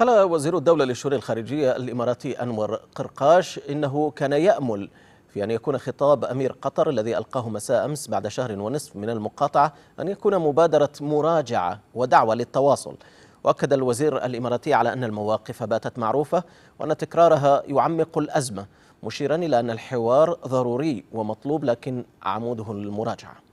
قال وزير الدولة للشؤون الخارجية الإماراتي أنور قرقاش إنه كان يأمل في أن يكون خطاب أمير قطر الذي ألقاه مساء أمس بعد شهر ونصف من المقاطعة أن يكون مبادرة مراجعة ودعوة للتواصل وأكد الوزير الإماراتي على أن المواقف باتت معروفة وأن تكرارها يعمق الأزمة مشيرا إلى أن الحوار ضروري ومطلوب لكن عموده المراجعة